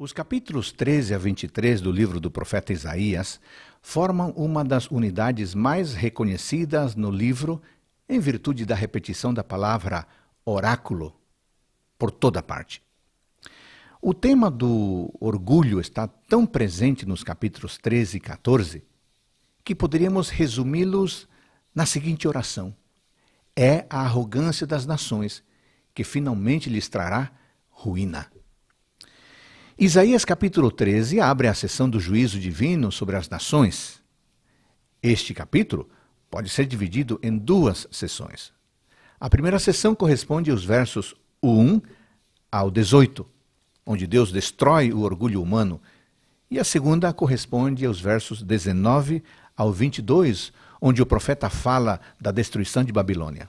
Os capítulos 13 a 23 do livro do profeta Isaías formam uma das unidades mais reconhecidas no livro em virtude da repetição da palavra oráculo por toda parte. O tema do orgulho está tão presente nos capítulos 13 e 14 que poderíamos resumi-los na seguinte oração: É a arrogância das nações que finalmente lhes trará ruína. Isaías capítulo 13 abre a sessão do juízo divino sobre as nações. Este capítulo pode ser dividido em duas sessões. A primeira sessão corresponde aos versos 1 ao 18, onde Deus destrói o orgulho humano, e a segunda corresponde aos versos 19 ao 22, onde o profeta fala da destruição de Babilônia.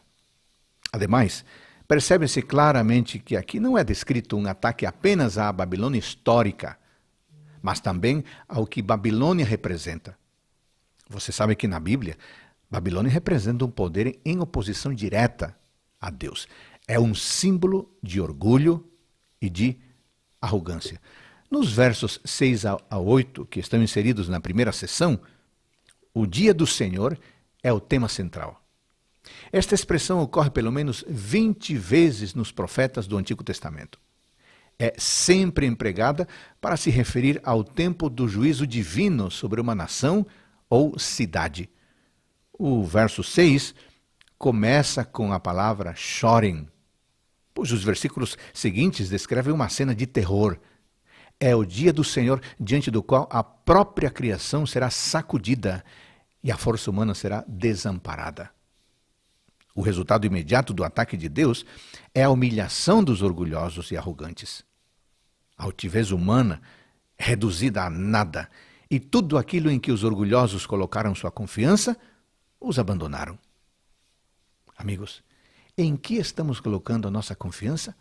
Ademais, percebe-se claramente que aqui não é descrito um ataque apenas à Babilônia histórica, mas também ao que Babilônia representa. Você sabe que na Bíblia, Babilônia representa um poder em oposição direta a Deus. É um símbolo de orgulho e de arrogância. Nos versos 6 a 8, que estão inseridos na primeira sessão, o dia do Senhor é o tema central. Esta expressão ocorre pelo menos 20 vezes nos profetas do Antigo Testamento. É sempre empregada para se referir ao tempo do juízo divino sobre uma nação ou cidade. O verso 6 começa com a palavra chorem, Os versículos seguintes descrevem uma cena de terror. É o dia do Senhor diante do qual a própria criação será sacudida e a força humana será desamparada o resultado imediato do ataque de Deus é a humilhação dos orgulhosos e arrogantes. A altivez humana reduzida a nada, e tudo aquilo em que os orgulhosos colocaram sua confiança, os abandonaram. Amigos, em que estamos colocando a nossa confiança?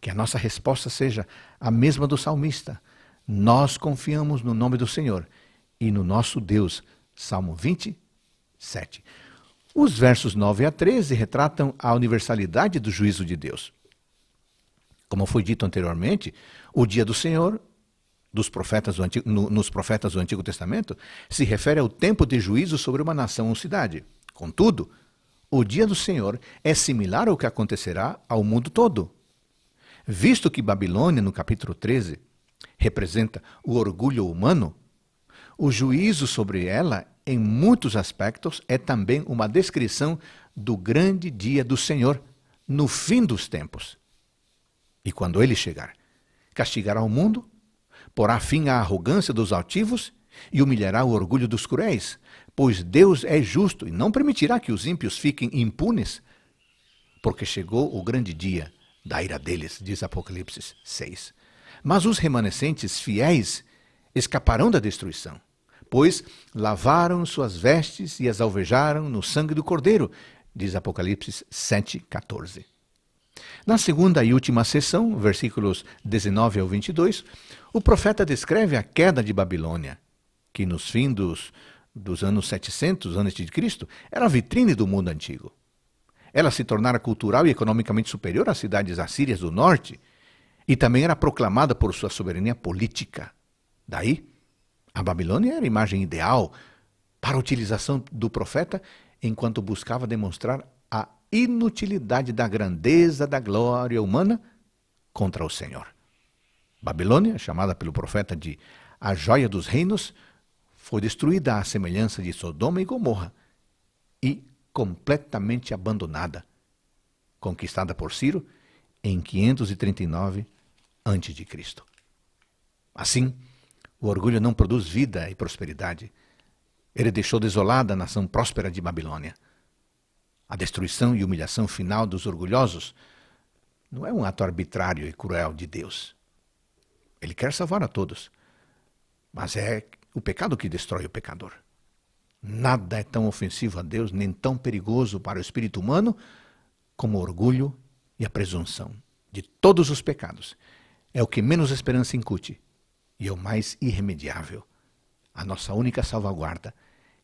Que a nossa resposta seja a mesma do salmista. Nós confiamos no nome do Senhor e no nosso Deus. Salmo 27. Os versos 9 a 13 retratam a universalidade do juízo de Deus. Como foi dito anteriormente, o dia do Senhor dos profetas do Antigo, no, nos profetas do Antigo Testamento se refere ao tempo de juízo sobre uma nação ou cidade. Contudo, o dia do Senhor é similar ao que acontecerá ao mundo todo. Visto que Babilônia, no capítulo 13, representa o orgulho humano, o juízo sobre ela, em muitos aspectos, é também uma descrição do grande dia do Senhor, no fim dos tempos. E quando ele chegar, castigará o mundo, porá fim à arrogância dos altivos e humilhará o orgulho dos cruéis, pois Deus é justo e não permitirá que os ímpios fiquem impunes, porque chegou o grande dia da ira deles, diz Apocalipse 6. Mas os remanescentes fiéis escaparão da destruição, pois lavaram suas vestes e as alvejaram no sangue do Cordeiro, diz Apocalipse 7,14. Na segunda e última sessão, versículos 19 ao 22, o profeta descreve a queda de Babilônia, que nos findos dos anos 700 a.C. era a vitrine do mundo antigo. Ela se tornara cultural e economicamente superior às cidades assírias do norte e também era proclamada por sua soberania política. Daí, a Babilônia era a imagem ideal para a utilização do profeta enquanto buscava demonstrar a inutilidade da grandeza da glória humana contra o Senhor. Babilônia, chamada pelo profeta de a joia dos reinos, foi destruída à semelhança de Sodoma e Gomorra e completamente abandonada, conquistada por Ciro em 539 a.C. Assim, o orgulho não produz vida e prosperidade. Ele deixou desolada a nação próspera de Babilônia. A destruição e humilhação final dos orgulhosos não é um ato arbitrário e cruel de Deus. Ele quer salvar a todos, mas é o pecado que destrói o pecador. Nada é tão ofensivo a Deus, nem tão perigoso para o espírito humano, como o orgulho e a presunção de todos os pecados. É o que menos esperança incute e é o mais irremediável. A nossa única salvaguarda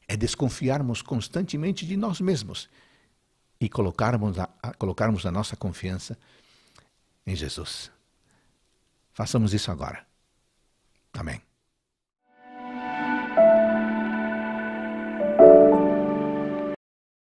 é desconfiarmos constantemente de nós mesmos e colocarmos a, a, colocarmos a nossa confiança em Jesus. Façamos isso agora. Amém.